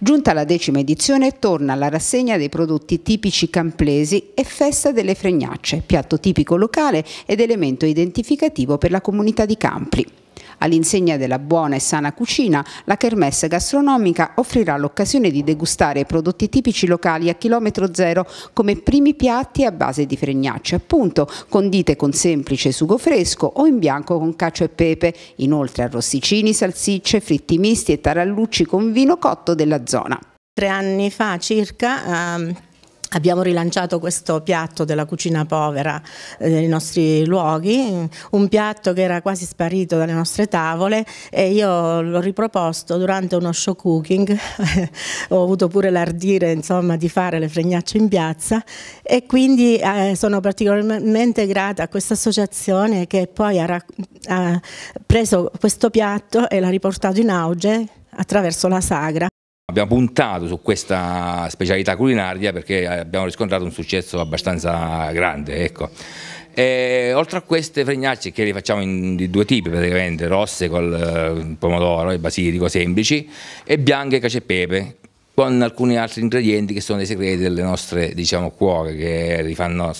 Giunta la decima edizione torna la rassegna dei prodotti tipici camplesi e festa delle fregnacce, piatto tipico locale ed elemento identificativo per la comunità di Campli. All'insegna della buona e sana cucina, la Kermesse gastronomica offrirà l'occasione di degustare prodotti tipici locali a chilometro zero come primi piatti a base di fregnacce, appunto condite con semplice sugo fresco o in bianco con cacio e pepe, inoltre arrosticini, salsicce, fritti misti e tarallucci con vino cotto della zona. Tre anni fa circa... Um Abbiamo rilanciato questo piatto della cucina povera eh, nei nostri luoghi, un piatto che era quasi sparito dalle nostre tavole e io l'ho riproposto durante uno show cooking, ho avuto pure l'ardire insomma, di fare le fregnacce in piazza e quindi eh, sono particolarmente grata a questa associazione che poi ha, ha preso questo piatto e l'ha riportato in auge attraverso la sagra. Abbiamo puntato su questa specialità culinaria perché abbiamo riscontrato un successo abbastanza grande. Ecco. E, oltre a queste fregnacce che le facciamo in, di due tipi praticamente, rosse col eh, pomodoro e basilico semplici e bianche cacio e pepe con alcuni altri ingredienti che sono dei segreti delle nostre diciamo, cuoche che li fanno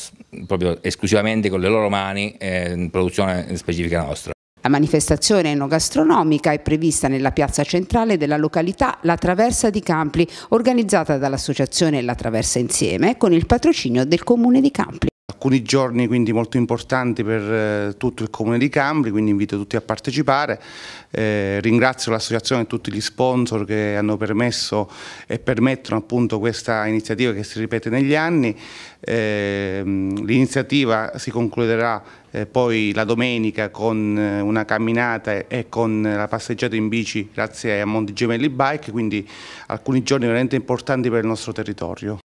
proprio esclusivamente con le loro mani eh, in produzione specifica nostra. La manifestazione enogastronomica è prevista nella piazza centrale della località La Traversa di Campli, organizzata dall'associazione La Traversa Insieme con il patrocinio del comune di Campli. Alcuni giorni quindi molto importanti per eh, tutto il Comune di Cambri, quindi invito tutti a partecipare. Eh, ringrazio l'associazione e tutti gli sponsor che hanno permesso e permettono appunto questa iniziativa che si ripete negli anni. Eh, L'iniziativa si concluderà eh, poi la domenica con eh, una camminata e con la passeggiata in bici grazie a Monti Gemelli Bike, quindi alcuni giorni veramente importanti per il nostro territorio.